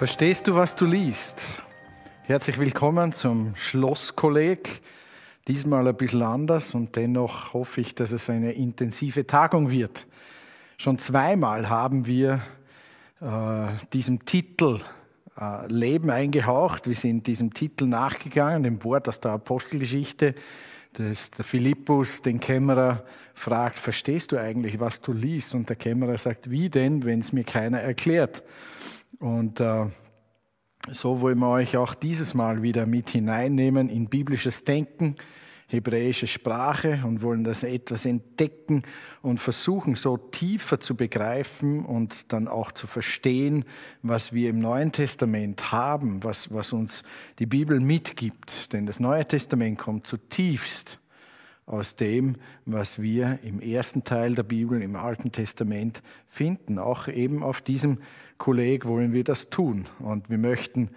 Verstehst du, was du liest? Herzlich willkommen zum Schlosskolleg. Diesmal ein bisschen anders und dennoch hoffe ich, dass es eine intensive Tagung wird. Schon zweimal haben wir äh, diesem Titel äh, Leben eingehaucht. Wir sind diesem Titel nachgegangen, dem Wort aus der Apostelgeschichte, dass der Philippus den Kämmerer fragt, verstehst du eigentlich, was du liest? Und der Kämmerer sagt, wie denn, wenn es mir keiner erklärt? Und äh, so wollen wir euch auch dieses Mal wieder mit hineinnehmen in biblisches Denken, hebräische Sprache und wollen das etwas entdecken und versuchen, so tiefer zu begreifen und dann auch zu verstehen, was wir im Neuen Testament haben, was, was uns die Bibel mitgibt. Denn das Neue Testament kommt zutiefst aus dem, was wir im ersten Teil der Bibel, im Alten Testament finden, auch eben auf diesem Kolleg wollen wir das tun. Und wir möchten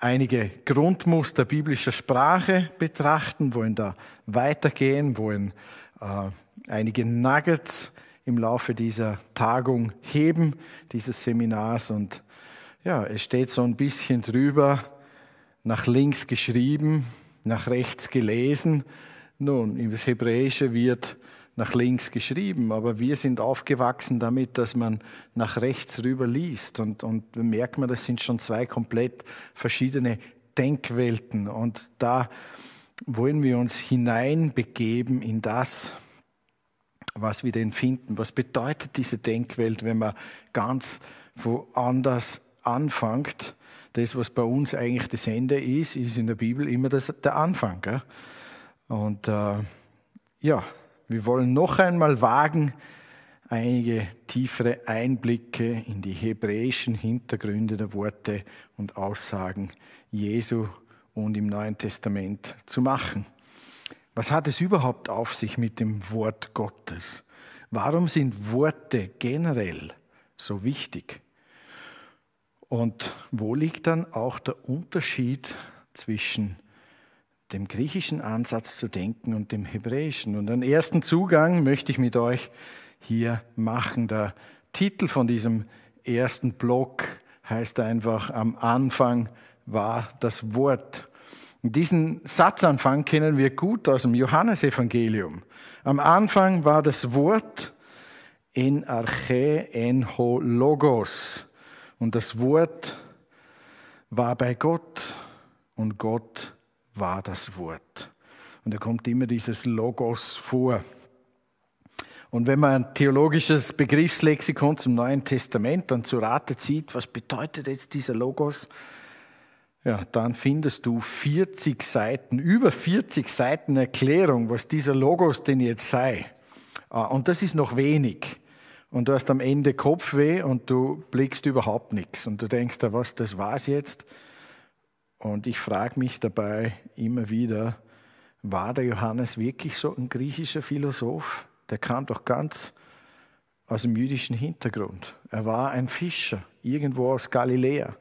einige Grundmuster biblischer Sprache betrachten, wollen da weitergehen, wollen äh, einige Nuggets im Laufe dieser Tagung heben, dieses Seminars. Und ja, es steht so ein bisschen drüber, nach links geschrieben, nach rechts gelesen. Nun, in das Hebräische wird nach links geschrieben, aber wir sind aufgewachsen damit, dass man nach rechts rüber liest und, und merkt man, das sind schon zwei komplett verschiedene Denkwelten und da wollen wir uns hineinbegeben in das, was wir denn finden. Was bedeutet diese Denkwelt, wenn man ganz woanders anfängt? Das, was bei uns eigentlich das Ende ist, ist in der Bibel immer das, der Anfang. Gell? Und äh, ja, wir wollen noch einmal wagen, einige tiefere Einblicke in die hebräischen Hintergründe der Worte und Aussagen Jesu und im Neuen Testament zu machen. Was hat es überhaupt auf sich mit dem Wort Gottes? Warum sind Worte generell so wichtig? Und wo liegt dann auch der Unterschied zwischen dem griechischen Ansatz zu denken und dem hebräischen. Und einen ersten Zugang möchte ich mit euch hier machen. Der Titel von diesem ersten Block heißt einfach, am Anfang war das Wort. diesen Satzanfang kennen wir gut aus dem Johannesevangelium. Am Anfang war das Wort en arche en ho logos. Und das Wort war bei Gott und Gott war das Wort. Und da kommt immer dieses Logos vor. Und wenn man ein theologisches Begriffslexikon zum Neuen Testament dann zu Rate zieht, was bedeutet jetzt dieser Logos? Ja, dann findest du 40 Seiten, über 40 Seiten Erklärung, was dieser Logos denn jetzt sei. Ah, und das ist noch wenig. Und du hast am Ende Kopfweh und du blickst überhaupt nichts. Und du denkst, ah, was, das war's jetzt? Und ich frage mich dabei immer wieder, war der Johannes wirklich so ein griechischer Philosoph? Der kam doch ganz aus dem jüdischen Hintergrund. Er war ein Fischer, irgendwo aus Galiläa,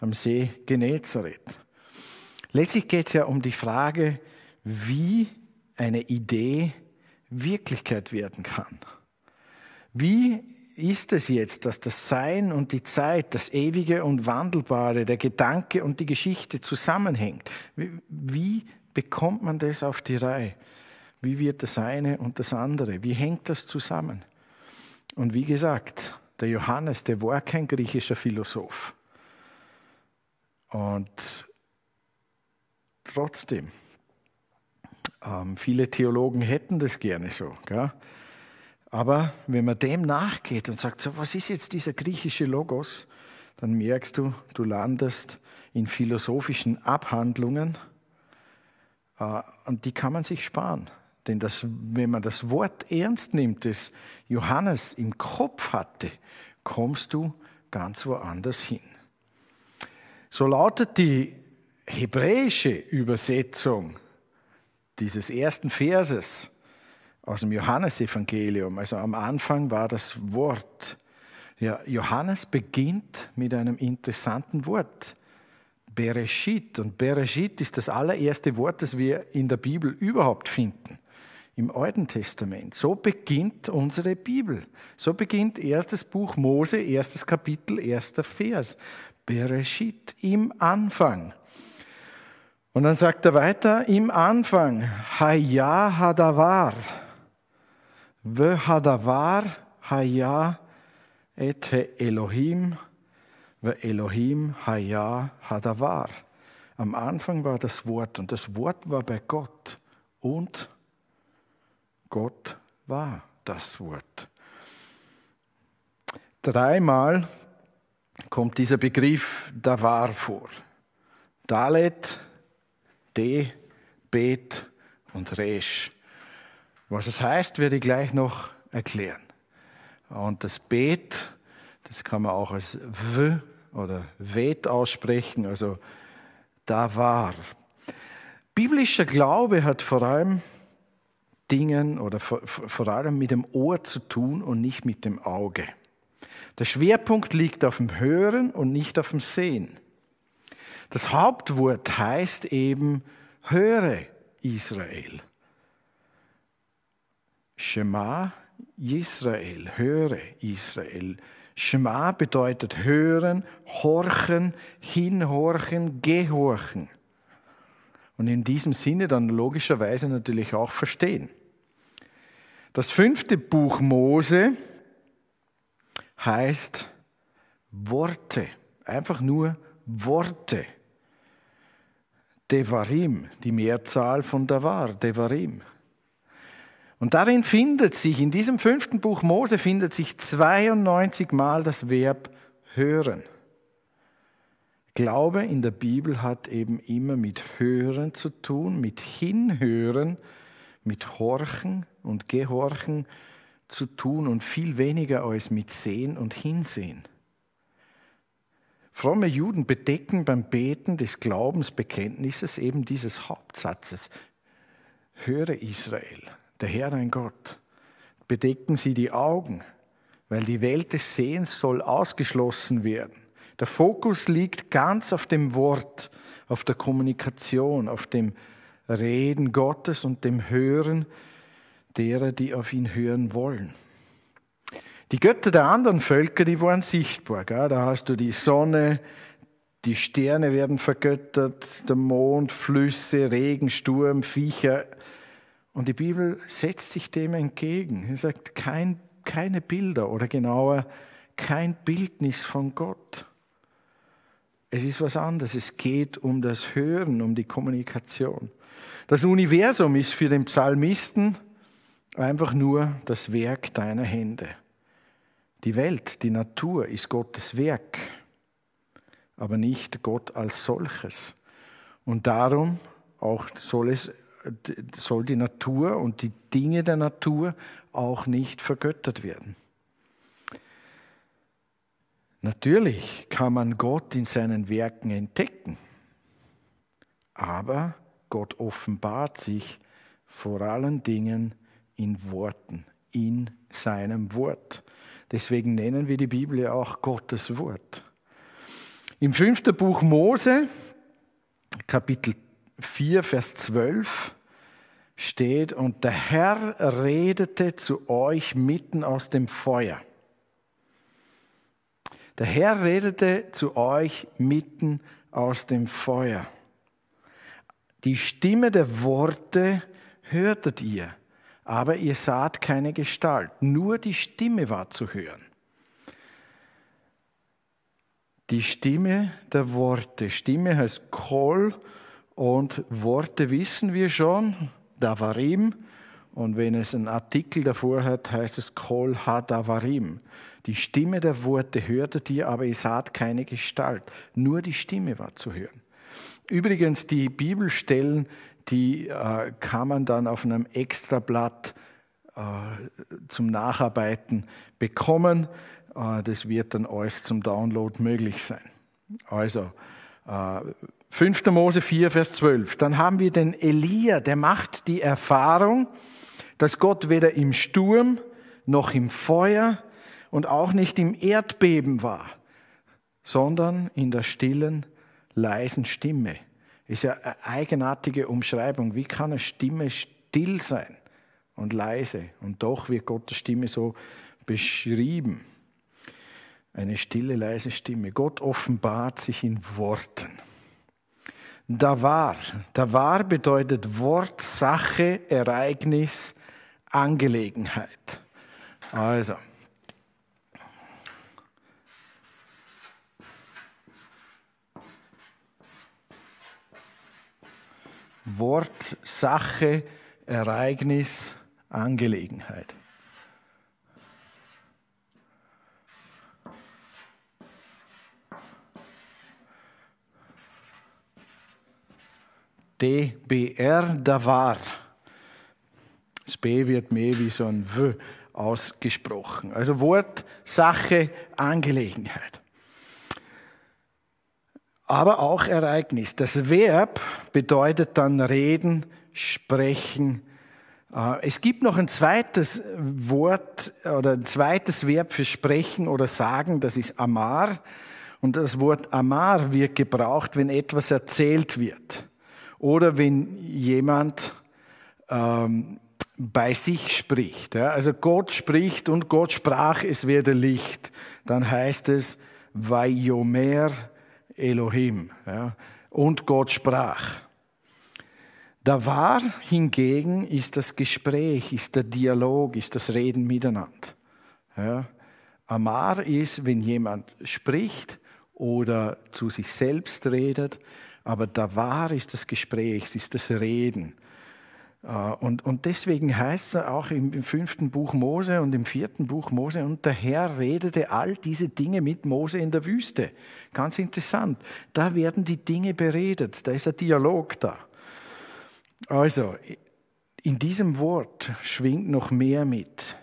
am See Genezareth. Letztlich geht es ja um die Frage, wie eine Idee Wirklichkeit werden kann. Wie ist es jetzt, dass das Sein und die Zeit, das Ewige und Wandelbare, der Gedanke und die Geschichte zusammenhängt? Wie bekommt man das auf die Reihe? Wie wird das eine und das andere? Wie hängt das zusammen? Und wie gesagt, der Johannes, der war kein griechischer Philosoph. Und trotzdem, ähm, viele Theologen hätten das gerne so. Gell? Aber wenn man dem nachgeht und sagt, so, was ist jetzt dieser griechische Logos, dann merkst du, du landest in philosophischen Abhandlungen äh, und die kann man sich sparen. Denn das, wenn man das Wort ernst nimmt, das Johannes im Kopf hatte, kommst du ganz woanders hin. So lautet die hebräische Übersetzung dieses ersten Verses aus dem Johannesevangelium. Also am Anfang war das Wort. Ja, Johannes beginnt mit einem interessanten Wort. Bereshit. Und Bereshit ist das allererste Wort, das wir in der Bibel überhaupt finden. Im Alten Testament. So beginnt unsere Bibel. So beginnt erstes Buch Mose, erstes Kapitel, erster Vers. Bereshit im Anfang. Und dann sagt er weiter, im Anfang, Hayah Hadavar. Vehadavar haya ete Elohim, ve Elohim haya hadavar. Am Anfang war das Wort und das Wort war bei Gott und Gott war das Wort. Dreimal kommt dieser Begriff Davar vor. Dalet, De, Bet und Resh. Was das heißt, werde ich gleich noch erklären. Und das Bet, das kann man auch als W oder Wet aussprechen, also da war. Biblischer Glaube hat vor allem Dingen oder vor, vor allem mit dem Ohr zu tun und nicht mit dem Auge. Der Schwerpunkt liegt auf dem Hören und nicht auf dem Sehen. Das Hauptwort heißt eben, höre Israel. Shema Israel, höre Israel. Shema bedeutet hören, horchen, hinhorchen, gehorchen. Und in diesem Sinne dann logischerweise natürlich auch verstehen. Das fünfte Buch Mose heißt Worte, einfach nur Worte. Devarim, die Mehrzahl von Davar, Devarim. Und darin findet sich, in diesem fünften Buch Mose findet sich 92 Mal das Verb hören. Glaube in der Bibel hat eben immer mit Hören zu tun, mit Hinhören, mit Horchen und Gehorchen zu tun und viel weniger als mit Sehen und Hinsehen. Fromme Juden bedecken beim Beten des Glaubensbekenntnisses eben dieses Hauptsatzes. Höre Israel, der Herr dein Gott. Bedecken sie die Augen, weil die Welt des Sehens soll ausgeschlossen werden. Der Fokus liegt ganz auf dem Wort, auf der Kommunikation, auf dem Reden Gottes und dem Hören derer, die auf ihn hören wollen. Die Götter der anderen Völker, die waren sichtbar. Gell? Da hast du die Sonne, die Sterne werden vergöttert, der Mond, Flüsse, Regen, Sturm, Viecher, und die Bibel setzt sich dem entgegen. Sie sagt, kein, keine Bilder oder genauer kein Bildnis von Gott. Es ist was anderes. Es geht um das Hören, um die Kommunikation. Das Universum ist für den Psalmisten einfach nur das Werk deiner Hände. Die Welt, die Natur ist Gottes Werk, aber nicht Gott als solches. Und darum auch soll es soll die Natur und die Dinge der Natur auch nicht vergöttert werden. Natürlich kann man Gott in seinen Werken entdecken, aber Gott offenbart sich vor allen Dingen in Worten, in seinem Wort. Deswegen nennen wir die Bibel ja auch Gottes Wort. Im fünften Buch Mose, Kapitel 4, Vers 12 steht, und der Herr redete zu euch mitten aus dem Feuer. Der Herr redete zu euch mitten aus dem Feuer. Die Stimme der Worte hörtet ihr, aber ihr saht keine Gestalt, nur die Stimme war zu hören. Die Stimme der Worte, Stimme heißt Kol und Worte wissen wir schon, Davarim. Und wenn es einen Artikel davor hat, heißt es Kol Davarim. Die Stimme der Worte hörte dir, aber es saht keine Gestalt. Nur die Stimme war zu hören. Übrigens, die Bibelstellen, die äh, kann man dann auf einem Extrablatt äh, zum Nacharbeiten bekommen. Äh, das wird dann alles zum Download möglich sein. Also, äh, 5. Mose 4, Vers 12. Dann haben wir den Elia, der macht die Erfahrung, dass Gott weder im Sturm noch im Feuer und auch nicht im Erdbeben war, sondern in der stillen, leisen Stimme. Ist ja eine eigenartige Umschreibung. Wie kann eine Stimme still sein und leise? Und doch wird Gottes Stimme so beschrieben. Eine stille, leise Stimme. Gott offenbart sich in Worten. Davar. Davar bedeutet Wort, Sache, Ereignis, Angelegenheit. Also. Wort, Sache, Ereignis, Angelegenheit. DBR Davar. Das B wird mehr wie so ein W ausgesprochen. Also Wort, Sache, Angelegenheit. Aber auch Ereignis. Das Verb bedeutet dann reden, sprechen. Äh, es gibt noch ein zweites Wort oder ein zweites Verb für sprechen oder sagen, das ist amar. Und das Wort amar wird gebraucht, wenn etwas erzählt wird. Oder wenn jemand ähm, bei sich spricht. Ja? Also Gott spricht und Gott sprach, es werde Licht. Dann heißt es, Vayomer Elohim. Ja? Und Gott sprach. Da war hingegen ist das Gespräch, ist der Dialog, ist das Reden miteinander. Ja? Amar ist, wenn jemand spricht oder zu sich selbst redet, aber da war ist das Gespräch, ist das Reden. Äh, und, und deswegen heißt es auch im, im fünften Buch Mose und im vierten Buch Mose, und der Herr redete all diese Dinge mit Mose in der Wüste. Ganz interessant. Da werden die Dinge beredet, da ist ein Dialog da. Also, in diesem Wort schwingt noch mehr mit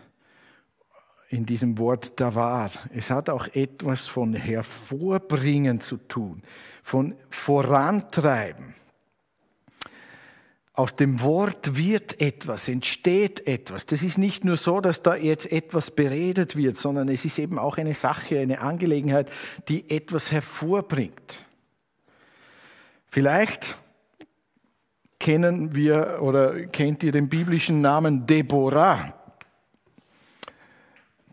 in diesem Wort da war. Es hat auch etwas von hervorbringen zu tun, von vorantreiben. Aus dem Wort wird etwas, entsteht etwas. Das ist nicht nur so, dass da jetzt etwas beredet wird, sondern es ist eben auch eine Sache, eine Angelegenheit, die etwas hervorbringt. Vielleicht kennen wir oder kennt ihr den biblischen Namen Deborah.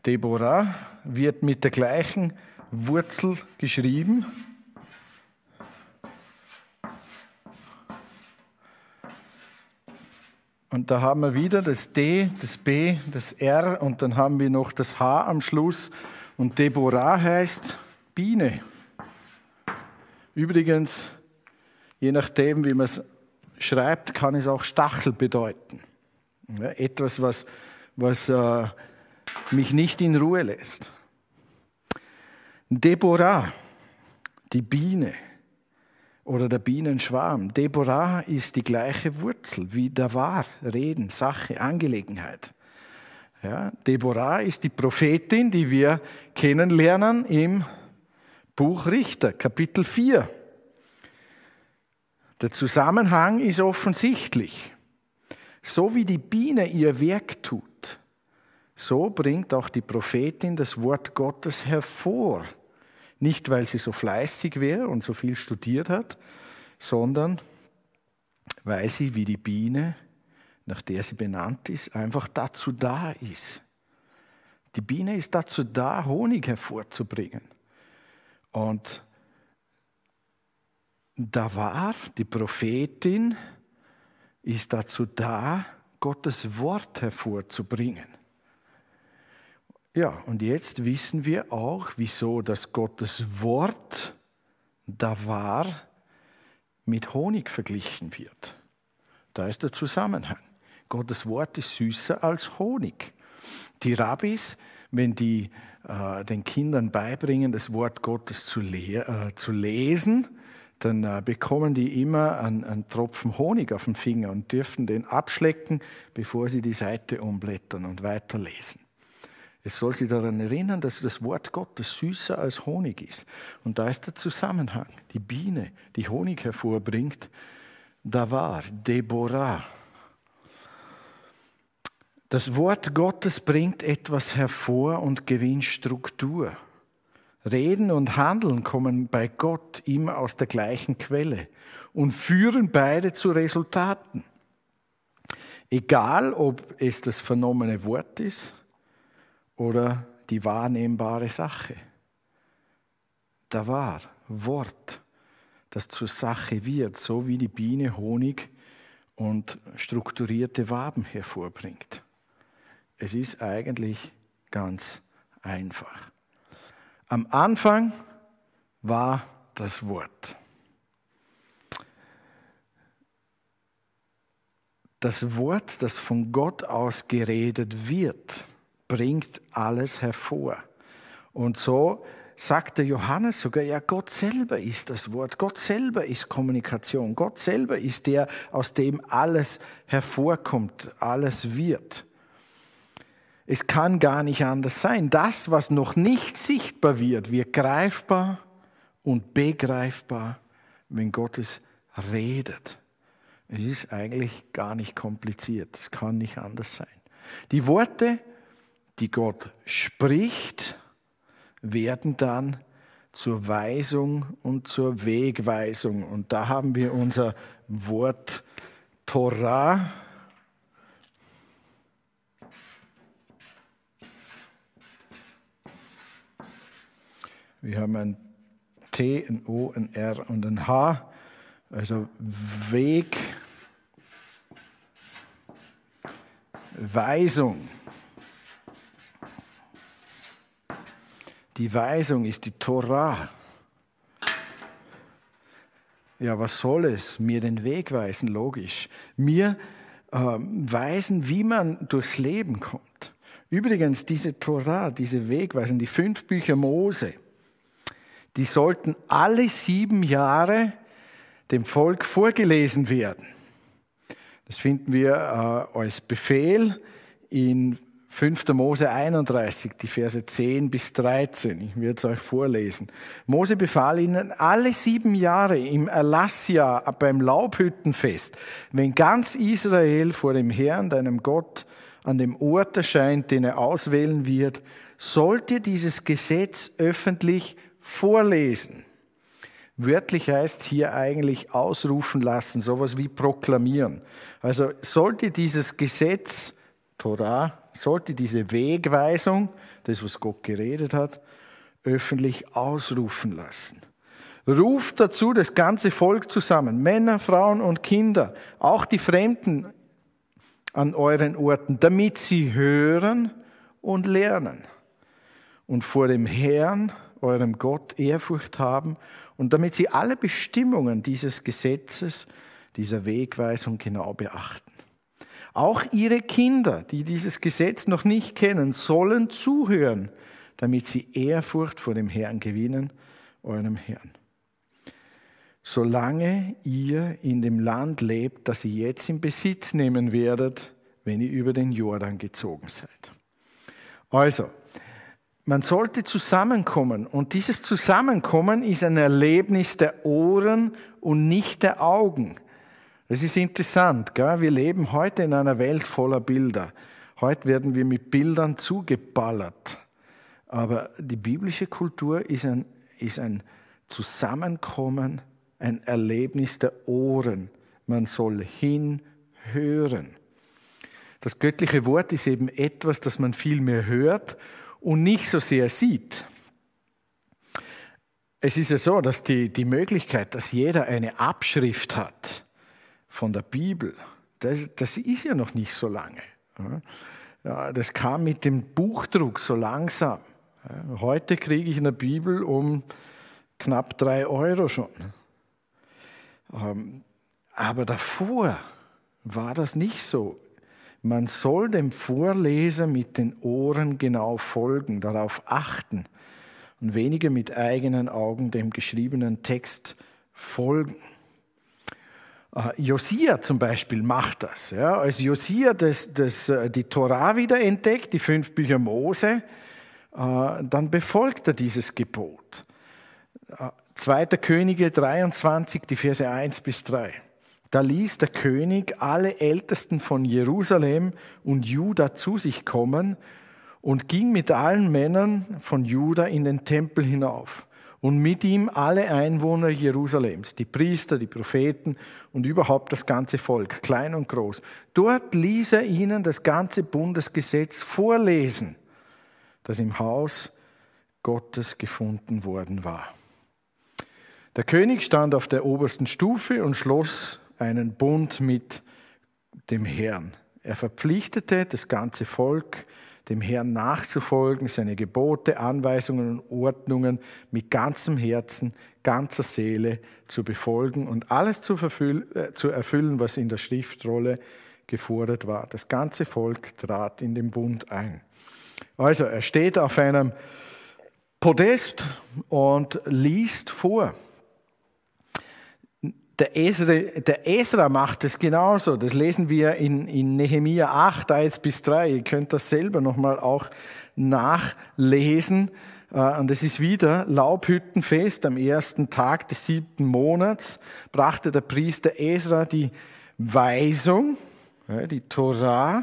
Deborah wird mit der gleichen Wurzel geschrieben. Und da haben wir wieder das D, das B, das R und dann haben wir noch das H am Schluss. Und Deborah heißt Biene. Übrigens, je nachdem, wie man es schreibt, kann es auch Stachel bedeuten. Ja, etwas, was, was äh, mich nicht in Ruhe lässt. Deborah, die Biene oder der Bienenschwarm. Deborah ist die gleiche Wurzel wie Davar, Reden, Sache, Angelegenheit. Ja, Deborah ist die Prophetin, die wir kennenlernen im Buch Richter, Kapitel 4. Der Zusammenhang ist offensichtlich. So wie die Biene ihr Werk tut, so bringt auch die Prophetin das Wort Gottes hervor. Nicht, weil sie so fleißig wäre und so viel studiert hat, sondern weil sie wie die Biene, nach der sie benannt ist, einfach dazu da ist. Die Biene ist dazu da, Honig hervorzubringen. Und da war die Prophetin, ist dazu da, Gottes Wort hervorzubringen. Ja, und jetzt wissen wir auch, wieso das Gottes Wort da war, mit Honig verglichen wird. Da ist der Zusammenhang. Gottes Wort ist süßer als Honig. Die Rabbis, wenn die äh, den Kindern beibringen, das Wort Gottes zu, le äh, zu lesen, dann äh, bekommen die immer einen, einen, Tropfen Honig auf dem Finger und dürfen den abschlecken, bevor sie die Seite umblättern und weiterlesen. Es soll sie daran erinnern, dass das Wort Gottes süßer als Honig ist. Und da ist der Zusammenhang. Die Biene, die Honig hervorbringt, da war Deborah. Das Wort Gottes bringt etwas hervor und gewinnt Struktur. Reden und Handeln kommen bei Gott immer aus der gleichen Quelle und führen beide zu Resultaten. Egal, ob es das vernommene Wort ist oder die wahrnehmbare Sache. Da war Wort, das zur Sache wird, so wie die Biene Honig und strukturierte Waben hervorbringt. Es ist eigentlich ganz einfach. Am Anfang war das Wort. Das Wort, das von Gott aus geredet wird, bringt alles hervor. Und so sagte Johannes sogar, ja, Gott selber ist das Wort, Gott selber ist Kommunikation, Gott selber ist der, aus dem alles hervorkommt, alles wird. Es kann gar nicht anders sein. Das, was noch nicht sichtbar wird, wird greifbar und begreifbar, wenn Gott es redet. Es ist eigentlich gar nicht kompliziert, es kann nicht anders sein. Die Worte die Gott spricht, werden dann zur Weisung und zur Wegweisung. Und da haben wir unser Wort Torah. Wir haben ein T, ein O, ein R und ein H, also Weg, Weisung. Die Weisung ist die Torah. Ja, was soll es? Mir den Weg weisen, logisch. Mir äh, weisen, wie man durchs Leben kommt. Übrigens, diese Torah, diese Wegweisen, die fünf Bücher Mose, die sollten alle sieben Jahre dem Volk vorgelesen werden. Das finden wir äh, als Befehl in 5. Mose 31, die Verse 10 bis 13. Ich werde es euch vorlesen. Mose befahl ihnen, alle sieben Jahre im Erlassjahr beim Laubhüttenfest, wenn ganz Israel vor dem Herrn, deinem Gott, an dem Ort erscheint, den er auswählen wird, sollt ihr dieses Gesetz öffentlich vorlesen. Wörtlich heißt hier eigentlich ausrufen lassen, sowas wie proklamieren. Also sollt ihr dieses Gesetz Torah sollte diese Wegweisung, das was Gott geredet hat, öffentlich ausrufen lassen. Ruft dazu das ganze Volk zusammen, Männer, Frauen und Kinder, auch die Fremden an euren Orten, damit sie hören und lernen und vor dem Herrn, eurem Gott, Ehrfurcht haben und damit sie alle Bestimmungen dieses Gesetzes, dieser Wegweisung genau beachten. Auch ihre Kinder, die dieses Gesetz noch nicht kennen, sollen zuhören, damit sie Ehrfurcht vor dem Herrn gewinnen, eurem Herrn. Solange ihr in dem Land lebt, das ihr jetzt in Besitz nehmen werdet, wenn ihr über den Jordan gezogen seid. Also, man sollte zusammenkommen und dieses Zusammenkommen ist ein Erlebnis der Ohren und nicht der Augen. Es ist interessant, gell? wir leben heute in einer Welt voller Bilder. Heute werden wir mit Bildern zugeballert. Aber die biblische Kultur ist ein, ist ein Zusammenkommen, ein Erlebnis der Ohren. Man soll hinhören. Das göttliche Wort ist eben etwas, das man viel mehr hört und nicht so sehr sieht. Es ist ja so, dass die, die Möglichkeit, dass jeder eine Abschrift hat, von der Bibel, das, das ist ja noch nicht so lange. Ja, das kam mit dem Buchdruck so langsam. Heute kriege ich eine Bibel um knapp drei Euro schon. Ähm, aber davor war das nicht so. Man soll dem Vorleser mit den Ohren genau folgen, darauf achten und weniger mit eigenen Augen dem geschriebenen Text folgen. Ah, Josia zum Beispiel macht das. Ja. Als Josia das, das, äh, die Torah wieder entdeckt, die fünf Bücher Mose, äh, dann befolgt er dieses Gebot. 2. Äh, Könige 23, die Verse 1 bis 3. Da ließ der König alle Ältesten von Jerusalem und Juda zu sich kommen und ging mit allen Männern von Juda in den Tempel hinauf und mit ihm alle Einwohner Jerusalems, die Priester, die Propheten und überhaupt das ganze Volk, klein und groß. Dort ließ er ihnen das ganze Bundesgesetz vorlesen, das im Haus Gottes gefunden worden war. Der König stand auf der obersten Stufe und schloss einen Bund mit dem Herrn. Er verpflichtete das ganze Volk, dem Herrn nachzufolgen, seine Gebote, Anweisungen und Ordnungen mit ganzem Herzen, ganzer Seele zu befolgen und alles zu, äh, zu erfüllen, was in der Schriftrolle gefordert war. Das ganze Volk trat in den Bund ein. Also er steht auf einem Podest und liest vor. Der Esra, der Esra macht es genauso. Das lesen wir in, in Nehemia 8, 1 bis 3. Ihr könnt das selber nochmal auch nachlesen. Äh, und es ist wieder Laubhüttenfest. Am ersten Tag des siebten Monats brachte der Priester Esra die Weisung, die Torah,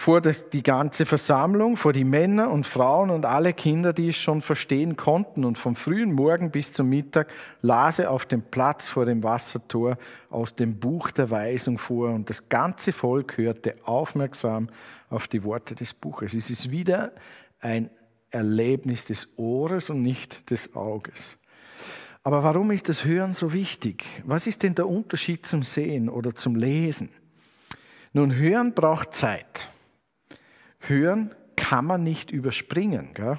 vor das, die ganze Versammlung, vor die Männer und Frauen und alle Kinder, die es schon verstehen konnten. Und vom frühen Morgen bis zum Mittag las er auf dem Platz vor dem Wassertor aus dem Buch der Weisung vor. Und das ganze Volk hörte aufmerksam auf die Worte des Buches. Es ist wieder ein Erlebnis des Ohres und nicht des Auges. Aber warum ist das Hören so wichtig? Was ist denn der Unterschied zum Sehen oder zum Lesen? Nun, Hören braucht Zeit. Hören kann man nicht überspringen. Gell?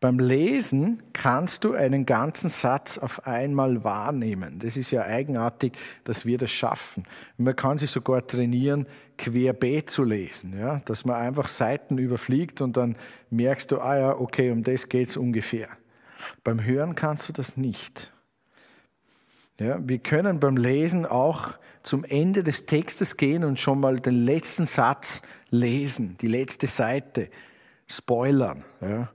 Beim Lesen kannst du einen ganzen Satz auf einmal wahrnehmen. Das ist ja eigenartig, dass wir das schaffen. Man kann sich sogar trainieren, querbeet zu lesen, ja? dass man einfach Seiten überfliegt und dann merkst du, ah ja, okay, um das geht es ungefähr. Beim Hören kannst du das nicht. Ja? Wir können beim Lesen auch zum Ende des Textes gehen und schon mal den letzten Satz lesen, die letzte Seite, spoilern. Ja.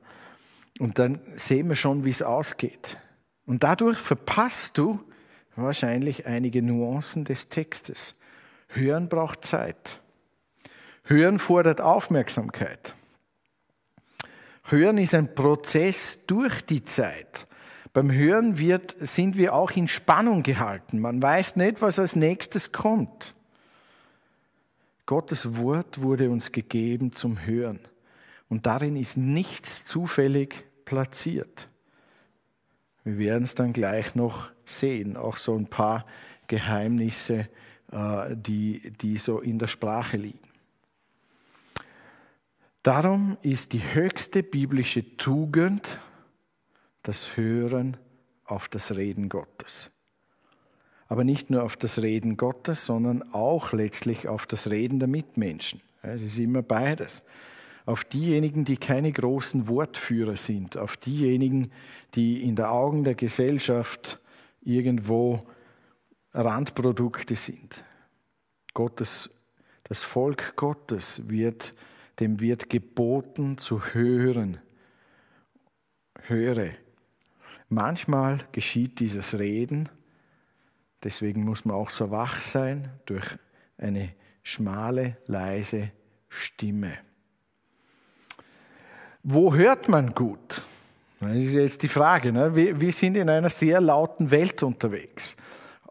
Und dann sehen wir schon, wie es ausgeht. Und dadurch verpasst du wahrscheinlich einige Nuancen des Textes. Hören braucht Zeit. Hören fordert Aufmerksamkeit. Hören ist ein Prozess durch die Zeit. Beim Hören wird, sind wir auch in Spannung gehalten. Man weiß nicht, was als nächstes kommt. Gottes Wort wurde uns gegeben zum Hören. Und darin ist nichts zufällig platziert. Wir werden es dann gleich noch sehen, auch so ein paar Geheimnisse, äh, die, die so in der Sprache liegen. Darum ist die höchste biblische Tugend das Hören auf das Reden Gottes. Aber nicht nur auf das Reden Gottes, sondern auch letztlich auf das Reden der Mitmenschen. Es ist immer beides. Auf diejenigen, die keine großen Wortführer sind, auf diejenigen, die in den Augen der Gesellschaft irgendwo Randprodukte sind. Gottes, das Volk Gottes wird, dem wird geboten zu hören. Höre, Manchmal geschieht dieses Reden, deswegen muss man auch so wach sein, durch eine schmale, leise Stimme. Wo hört man gut? Das ist jetzt die Frage. Ne? Wir, wir, sind in einer sehr lauten Welt unterwegs.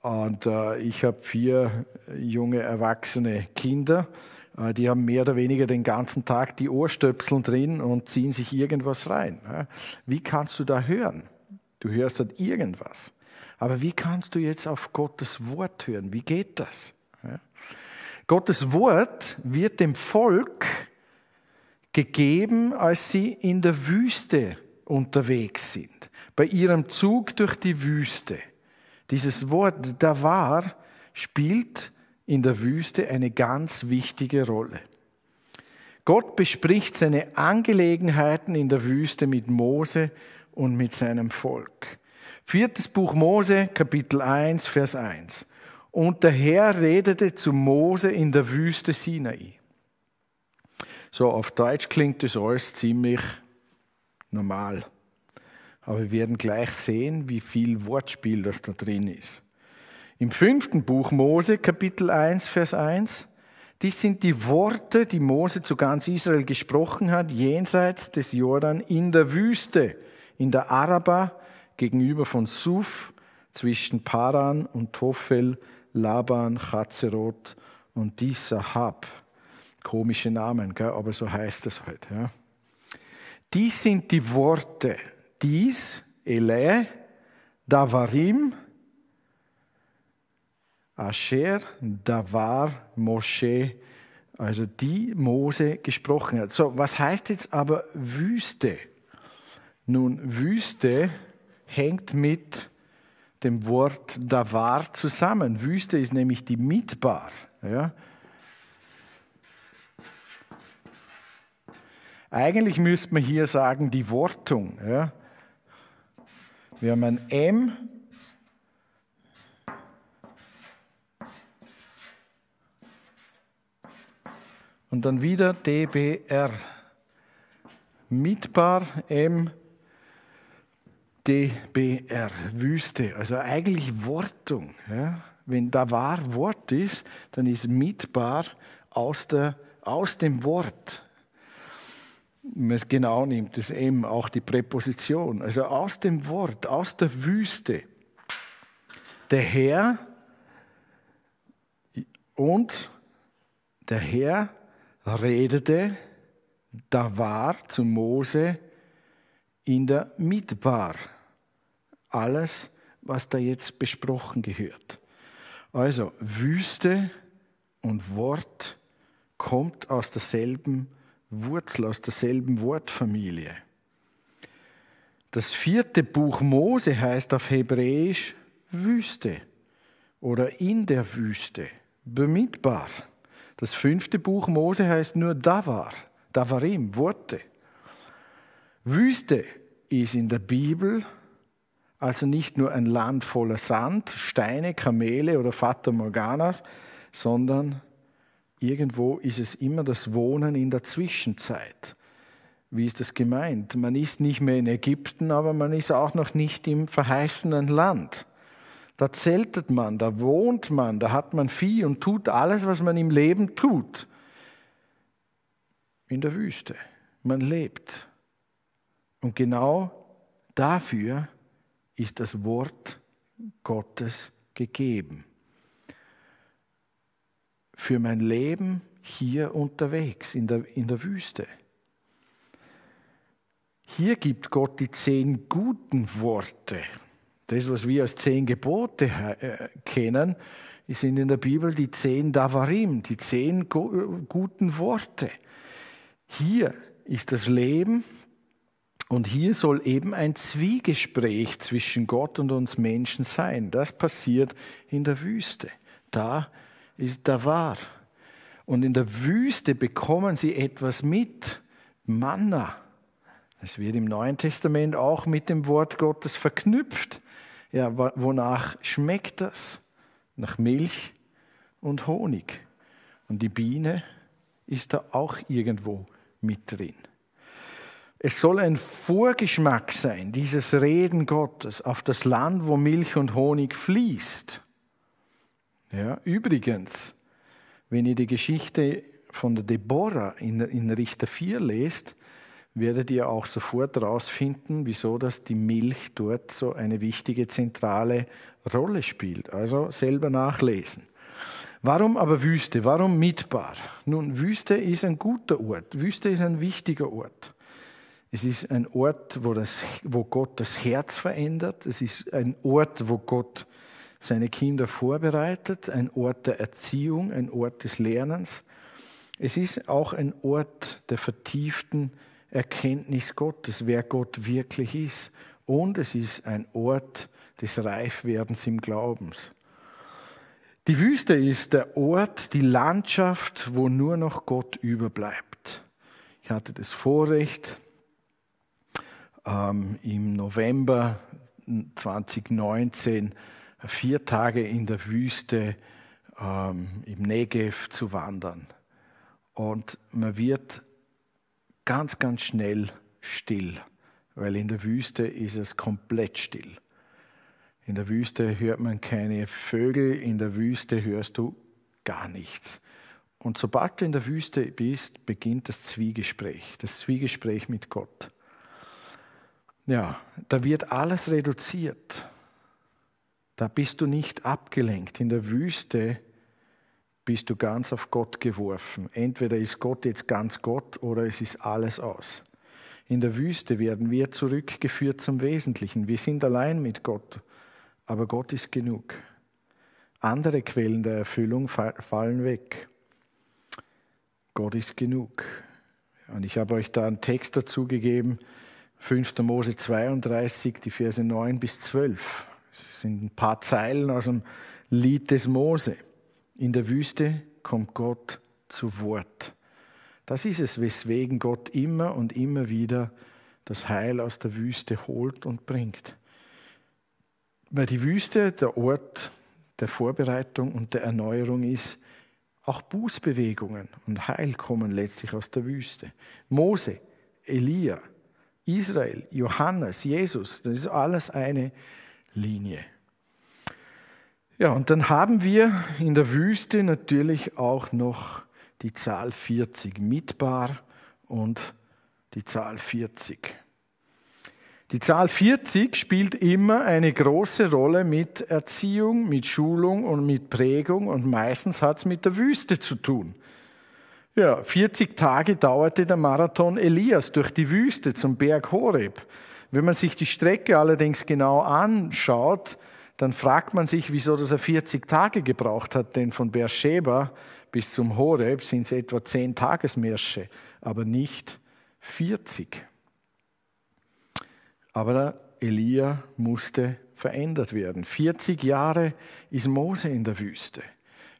Und äh, ich habe vier junge, erwachsene Kinder. Äh, die haben mehr oder weniger den ganzen Tag die Ohrstöpsel drin und ziehen sich irgendwas rein. Ne? Wie kannst du da hören? Du hörst dort irgendwas. Aber wie kannst du jetzt auf Gottes Wort hören? Wie geht das? Ja. Gottes Wort wird dem Volk gegeben, als sie in der Wüste unterwegs sind, bei ihrem Zug durch die Wüste. Dieses Wort da war, spielt in der Wüste eine ganz wichtige Rolle. Gott bespricht seine Angelegenheiten in der Wüste mit Mose und mit seinem Volk. Viertes Buch Mose, Kapitel 1, Vers 1. Und der Herr redete zu Mose in der Wüste Sinai. So, auf Deutsch klingt das alles ziemlich normal. Aber wir werden gleich sehen, wie viel Wortspiel das da drin ist. Im fünften Buch Mose, Kapitel 1, Vers 1, dies sind die Worte, die Mose zu ganz Israel gesprochen hat, jenseits des Jordan in der Wüste in der Araba gegenüber von Suf, zwischen Paran und Tophel, Laban, Chatzerot und Disahab. Komische Namen, gell? aber so heißt es heute. Halt, ja? Dies sind die Worte. Dies, Ele, Davarim, Asher, Davar, Moshe, also die Mose gesprochen hat. So, was heißt jetzt aber Wüste? Nun, Wüste hängt mit dem Wort Davar zusammen. Wüste ist nämlich die Mitbar. Ja? Eigentlich müsste man hier sagen, die Wortung. Ja? Wir haben ein M. Und dann wieder DBR. Mitbar, M, DBR, Wüste, also eigentlich Wortung. Ja? Wenn da wahr Wort ist, dann ist mietbar aus, der, aus dem Wort. Wenn man es genau nimmt, das M, auch die Präposition, also aus dem Wort, aus der Wüste. Der Herr und der Herr redete, da war zu Mose in der Mitbar. Alles, was da jetzt besprochen gehört. Also Wüste und Wort kommt aus derselben Wurzel, aus derselben Wortfamilie. Das vierte Buch Mose heißt auf Hebräisch Wüste oder in der Wüste, bemitbar. Das fünfte Buch Mose heißt nur Davar, Davarim, Worte. Wüste ist in der Bibel also nicht nur ein Land voller Sand, Steine, Kamele oder Fata Morganas, sondern irgendwo ist es immer das Wohnen in der Zwischenzeit. Wie ist das gemeint? Man ist nicht mehr in Ägypten, aber man ist auch noch nicht im verheißenen Land. Da zeltet man, da wohnt man, da hat man Vieh und tut alles, was man im Leben tut. In der Wüste. Man lebt. Und genau dafür ist das Wort Gottes gegeben. Für mein Leben hier unterwegs in der, in der Wüste. Hier gibt Gott die zehn guten Worte. Das, was wir als zehn Gebote äh, kennen, sind in der Bibel die zehn Davarim, die zehn äh, guten Worte. Hier ist das Leben, und hier soll eben ein Zwiegespräch zwischen Gott und uns Menschen sein. Das passiert in der Wüste. Da ist da war. Und in der Wüste bekommen sie etwas mit. Manna. Es wird im Neuen Testament auch mit dem Wort Gottes verknüpft. Ja, wonach schmeckt das? Nach Milch und Honig. Und die Biene ist da auch irgendwo mit drin. Es soll ein Vorgeschmack sein, dieses Reden Gottes auf das Land, wo Milch und Honig fließt. Ja, übrigens, wenn ihr die Geschichte von der Deborah in, in Richter 4 lest, werdet ihr auch sofort herausfinden, wieso dass die Milch dort so eine wichtige zentrale Rolle spielt. Also selber nachlesen. Warum aber Wüste? Warum Mitbar? Nun, Wüste ist ein guter Ort. Wüste ist ein wichtiger Ort. Es ist ein Ort, wo, das, wo Gott das Herz verändert. Es ist ein Ort, wo Gott seine Kinder vorbereitet. Ein Ort der Erziehung, ein Ort des Lernens. Es ist auch ein Ort der vertieften Erkenntnis Gottes, wer Gott wirklich ist. Und es ist ein Ort des Reifwerdens im Glaubens. Die Wüste ist der Ort, die Landschaft, wo nur noch Gott überbleibt. Ich hatte das Vorrecht, ähm, im November 2019 vier Tage in der Wüste ähm, im Negev zu wandern. Und man wird ganz, ganz schnell still, weil in der Wüste ist es komplett still. In der Wüste hört man keine Vögel, in der Wüste hörst du gar nichts. Und sobald du in der Wüste bist, beginnt das Zwiegespräch, das Zwiegespräch mit Gott. Ja, da wird alles reduziert. Da bist du nicht abgelenkt. In der Wüste bist du ganz auf Gott geworfen. Entweder ist Gott jetzt ganz Gott oder es ist alles aus. In der Wüste werden wir zurückgeführt zum Wesentlichen. Wir sind allein mit Gott, aber Gott ist genug. Andere Quellen der Erfüllung fallen weg. Gott ist genug. Und ich habe euch da einen Text dazu gegeben, 5. Mose 32, die Verse 9 bis 12. Das sind ein paar Zeilen aus dem Lied des Mose. In der Wüste kommt Gott zu Wort. Das ist es, weswegen Gott immer und immer wieder das Heil aus der Wüste holt und bringt. Weil die Wüste der Ort der Vorbereitung und der Erneuerung ist, auch Bußbewegungen und Heil kommen letztlich aus der Wüste. Mose, Elia, Israel, Johannes, Jesus, das ist alles eine Linie. Ja, und dann haben wir in der Wüste natürlich auch noch die Zahl 40 mitbar und die Zahl 40. Die Zahl 40 spielt immer eine große Rolle mit Erziehung, mit Schulung und mit Prägung und meistens hat es mit der Wüste zu tun. Ja, 40 Tage dauerte der Marathon Elias durch die Wüste zum Berg Horeb. Wenn man sich die Strecke allerdings genau anschaut, dann fragt man sich, wieso das er 40 Tage gebraucht hat, denn von Beersheba bis zum Horeb sind es etwa 10 Tagesmärsche, aber nicht 40. Aber Elia musste verändert werden. 40 Jahre ist Mose in der Wüste.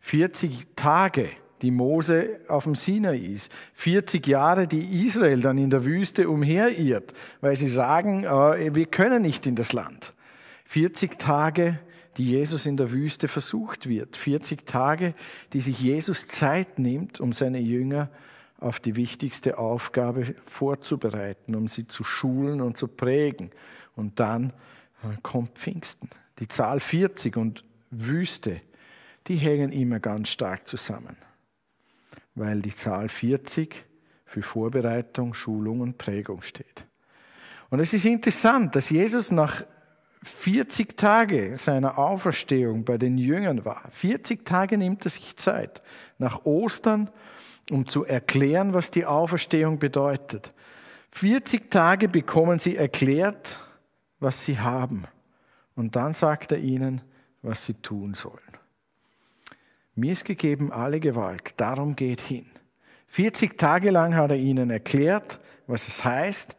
40 Tage ist die Mose auf dem Sinai ist. 40 Jahre, die Israel dann in der Wüste umherirrt, weil sie sagen, äh, wir können nicht in das Land. 40 Tage, die Jesus in der Wüste versucht wird. 40 Tage, die sich Jesus Zeit nimmt, um seine Jünger auf die wichtigste Aufgabe vorzubereiten, um sie zu schulen und zu prägen. Und dann äh, kommt Pfingsten. Die Zahl 40 und Wüste, die hängen immer ganz stark zusammen weil die Zahl 40 für Vorbereitung, Schulung und Prägung steht. Und es ist interessant, dass Jesus nach 40 Tage seiner Auferstehung bei den Jüngern war. 40 Tage nimmt er sich Zeit nach Ostern, um zu erklären, was die Auferstehung bedeutet. 40 Tage bekommen sie erklärt, was sie haben. Und dann sagt er ihnen, was sie tun sollen. Mir ist gegeben alle Gewalt, darum geht hin. 40 Tage lang hat er ihnen erklärt, was es heißt,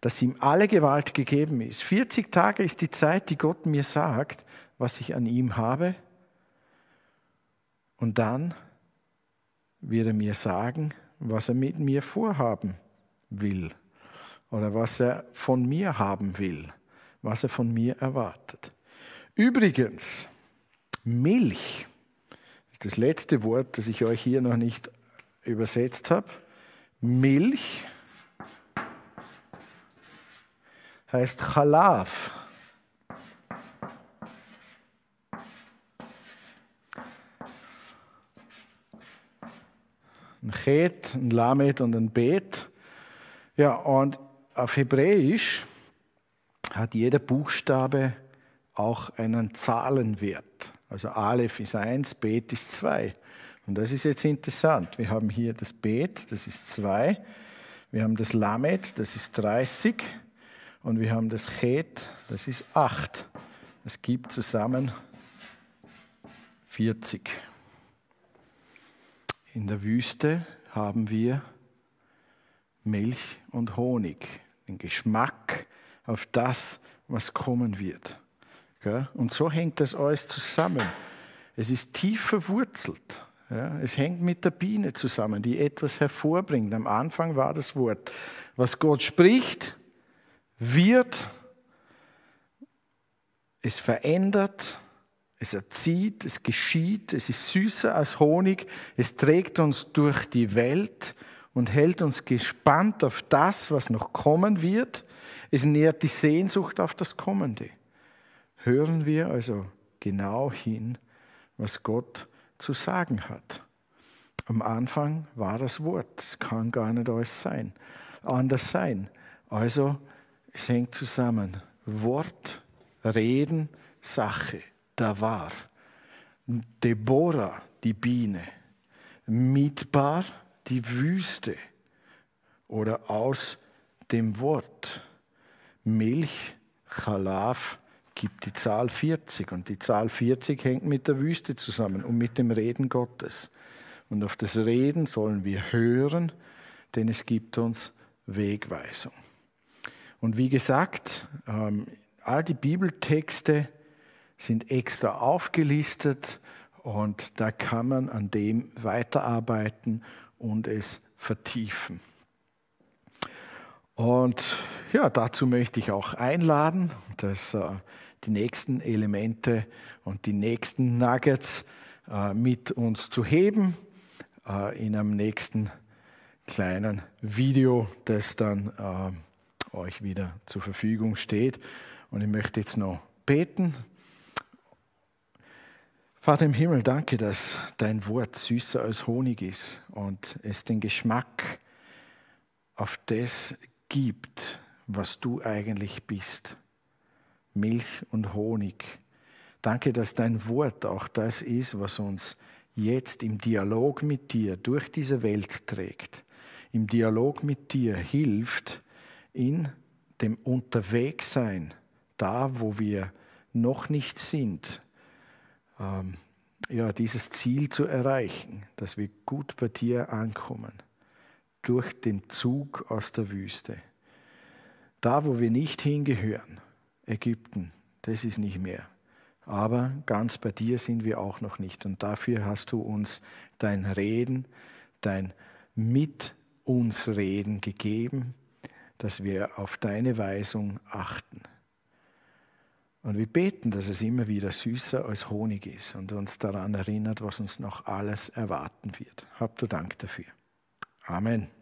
dass ihm alle Gewalt gegeben ist. 40 Tage ist die Zeit, die Gott mir sagt, was ich an ihm habe. Und dann wird er mir sagen, was er mit mir vorhaben will oder was er von mir haben will, was er von mir erwartet. Übrigens, Milch das letzte Wort, das ich euch hier noch nicht übersetzt habe. Milch heißt Chalaf. Ein Chet, ein Lamet und ein Bet. Ja, und auf Hebräisch hat jeder Buchstabe auch einen Zahlenwert. Also Aleph ist 1, Bet ist 2. Und das ist jetzt interessant. Wir haben hier das Bet, das ist 2. Wir haben das Lamet, das ist 30. Und wir haben das Chet, das ist 8. Es gibt zusammen 40. In der Wüste haben wir Milch und Honig, den Geschmack auf das, was kommen wird. Und so hängt das alles zusammen. Es ist tief verwurzelt. Ja, es hängt mit der Biene zusammen, die etwas hervorbringt. Am Anfang war das Wort. Was Gott spricht, wird, es verändert, es erzieht, es geschieht, es ist süßer als Honig, es trägt uns durch die Welt und hält uns gespannt auf das, was noch kommen wird. Es nährt die Sehnsucht auf das Kommende. Hören wir also genau hin, was Gott zu sagen hat. Am Anfang war das Wort, es kann gar nicht alles sein, anders sein. Also es hängt zusammen. Wort, Reden, Sache, da war. Deborah, die Biene. Mitbar, die Wüste. Oder aus dem Wort. Milch, Chalaf, gibt die Zahl 40 und die Zahl 40 hängt mit der Wüste zusammen und mit dem Reden Gottes. Und auf das Reden sollen wir hören, denn es gibt uns Wegweisung. Und wie gesagt, ähm, all die Bibeltexte sind extra aufgelistet und da kann man an dem weiterarbeiten und es vertiefen. Und ja, dazu möchte ich auch einladen, dass äh, die nächsten Elemente und die nächsten Nuggets äh, mit uns zu heben äh, in einem nächsten kleinen Video, das dann äh, euch wieder zur Verfügung steht. Und ich möchte jetzt noch beten. Vater im Himmel, danke, dass dein Wort süßer als Honig ist und es den Geschmack auf das gibt, was du eigentlich bist. Milch und Honig. Danke, dass dein Wort auch das ist, was uns jetzt im Dialog mit dir durch diese Welt trägt, im Dialog mit dir hilft, in dem Unterwegsein, da wo wir noch nicht sind, ähm, ja, dieses Ziel zu erreichen, dass wir gut bei dir ankommen, durch den Zug aus der Wüste, da wo wir nicht hingehören Ägypten, das ist nicht mehr. Aber ganz bei dir sind wir auch noch nicht. Und dafür hast du uns dein Reden, dein Mit uns Reden gegeben, dass wir auf deine Weisung achten. Und wir beten, dass es immer wieder süßer als Honig ist und uns daran erinnert, was uns noch alles erwarten wird. Habt du Dank dafür. Amen.